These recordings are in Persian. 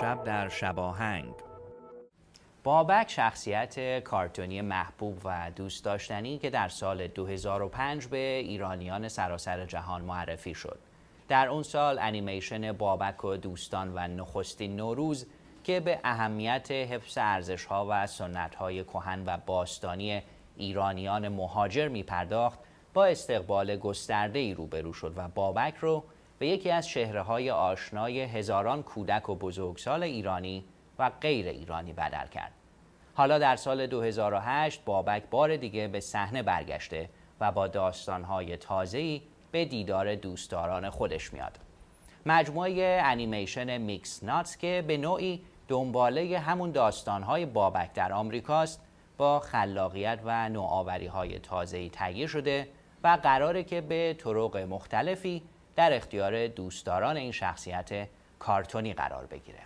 در شباهنگ بابک شخصیت کارتونی محبوب و دوست داشتنی که در سال 2005 به ایرانیان سراسر جهان معرفی شد. در اون سال انیمیشن بابک و دوستان و نخستین نوروز که به اهمیت حفظ ارزش ها و سنت های کهن و باستانی ایرانیان مهاجر می پرداخت با استقبال گسترده روبرو شد و بابک رو به یکی از شهرهای آشنای هزاران کودک و بزرگسال ایرانی و غیر ایرانی بدل کرد. حالا در سال 2008 بابک بار دیگه به صحنه برگشته و با داستانهای تازه‌ای به دیدار دوستداران خودش میاد. مجموعه انیمیشن میکس ناتس که به نوعی دنباله همون داستانهای بابک در آمریکاست با خلاقیت و نوآوریهای تازه‌ای تهیه شده و قراره که به طرق مختلفی در اختیار دوستداران این شخصیت کارتونی قرار بگیره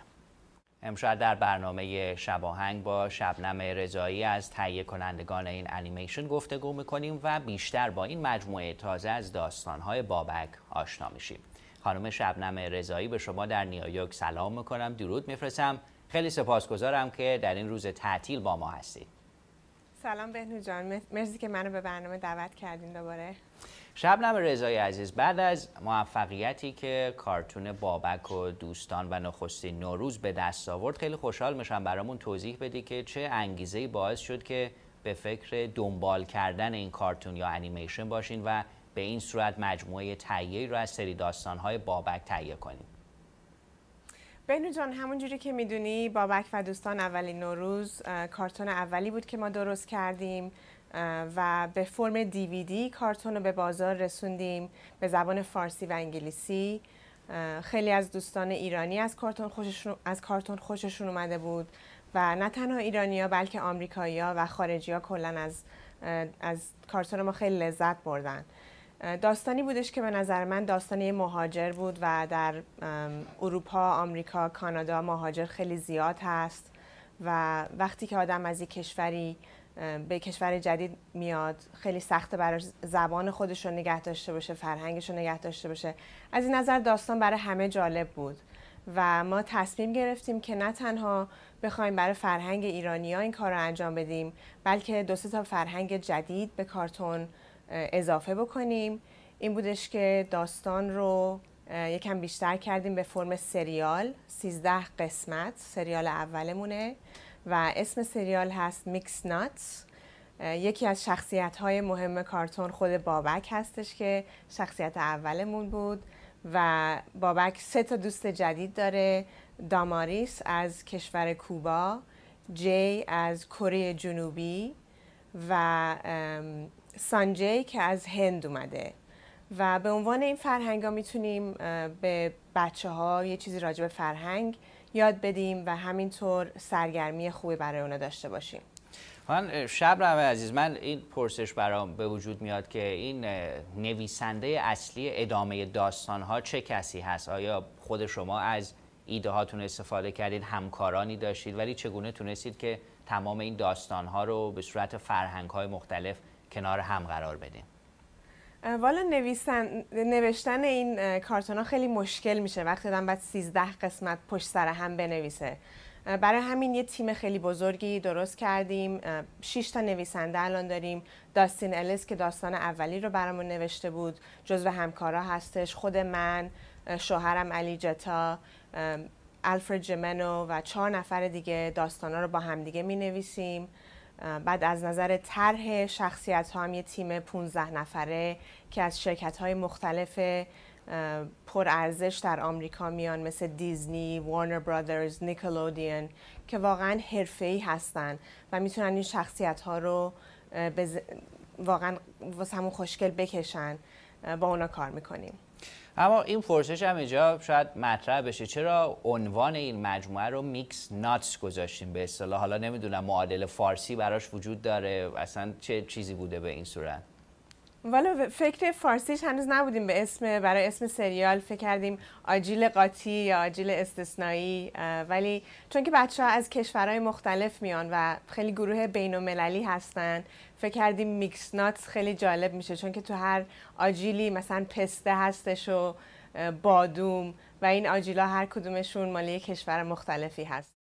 امشب در برنامه شباهنگ با شبنم رضایی از تهیه کنندگان این انیمیشن گفتگو میکنیم و بیشتر با این مجموعه تازه از داستانهای بابک آشنا میشیم خانم شبنم رضایی به شما در نیویورک سلام میکنم درود میفرستم خیلی سپاسگزارم که در این روز تعطیل با ما هستید سلام بهنو جان مرسی که منو به برنامه دعوت کردین دوباره شبنم رضای عزیز بعد از موفقیتی که کارتون بابک و دوستان و نخستین نوروز به دست آورد خیلی خوشحال میشم برامون توضیح بدی که چه انگیزه باعث شد که به فکر دنبال کردن این کارتون یا انیمیشن باشین و به این صورت مجموعه تهیه رو از سری داستانهای بابک تهیه کنیم بینو جان همونجوری که میدونی بابک و دوستان اولین نوروز کارتون اولی بود که ما درست کردیم و به فرم دیویدی کارتون رو به بازار رسوندیم به زبان فارسی و انگلیسی خیلی از دوستان ایرانی از کارتون خوششون, از کارتون خوششون اومده بود و نه تنها ایرانیا بلکه آمریکایی ها و خارجی ها از, از کارتون ما خیلی لذت بردن داستانی بودش که به نظر من داستانی مهاجر بود و در اروپا، آمریکا، کانادا مهاجر خیلی زیاد هست و وقتی که آدم از یک کشوری به کشور جدید میاد خیلی سخته برای زبان خودش رو نگه داشته باشه فرهنگش رو نگه داشته باشه از این نظر داستان برای همه جالب بود و ما تصمیم گرفتیم که نه تنها بخوایم برای فرهنگ ایرانی ها این کار رو انجام بدیم بلکه دو تا فرهنگ جدید به کارتون اضافه بکنیم این بودش که داستان رو یکم بیشتر کردیم به فرم سریال 13 قسمت سریال اولمونه و اسم سریال هست میکس ناتس یکی از شخصیت های مهم کارتون خود بابک هستش که شخصیت اولمون بود و بابک سه تا دوست جدید داره داماریس از کشور کوبا جی از کره جنوبی و سانجی که از هند اومده و به عنوان این فرهنگ ها میتونیم به بچه ها یه چیزی راجع به فرهنگ یاد بدیم و همینطور سرگرمی خوبی برای اونا داشته باشیم من شب رحمه عزیز من این پرسش برام به وجود میاد که این نویسنده اصلی ادامه داستان ها چه کسی هست آیا خود شما از ایده هاتون استفاده کردید همکارانی داشتید ولی چگونه تونستید که تمام این داستان ها رو به صورت فرهنگ های مختلف کنار هم قرار بدیم والا نویسن نوشتن این کارتون خیلی مشکل میشه وقتی آدم باید 13 قسمت پشت سر هم بنویسه برای همین یه تیم خیلی بزرگی درست کردیم 6 تا نویسنده الان داریم داستین الیس که داستان اولی رو برامون نوشته بود جزو همکارا هستش خود من شوهرم علی جتا الفرد جمنو و چهار نفر دیگه ها رو با همدیگه می نویسیم بعد از نظر طرح شخصیت ها هم یه تیم 15 نفره که از شرکت های مختلف پرارزش در آمریکا میان مثل دیزنی، وارنر برادرز، نیکلودین که واقعا ای هستن و میتونن این شخصیت ها رو بز... واقعا واسه همون خوشگل بکشن با اونا کار میکنیم اما این پرسش هم اینجا شاید مطرح بشه چرا عنوان این مجموعه رو میکس ناتس گذاشتیم به اصطلاح حالا نمیدونم معادل فارسی براش وجود داره اصلا چه چیزی بوده به این صورت والا فکر فارسیش هنوز نبودیم به اسم برای اسم سریال فکر کردیم آجیل قاطی یا آجیل استثنایی ولی چون که بچه ها از کشورهای مختلف میان و خیلی گروه بین مللی هستن فکر کردیم میکس ناتس خیلی جالب میشه چون که تو هر آجیلی مثلا پسته هستش و بادوم و این آجیلا هر کدومشون مالی کشور مختلفی هست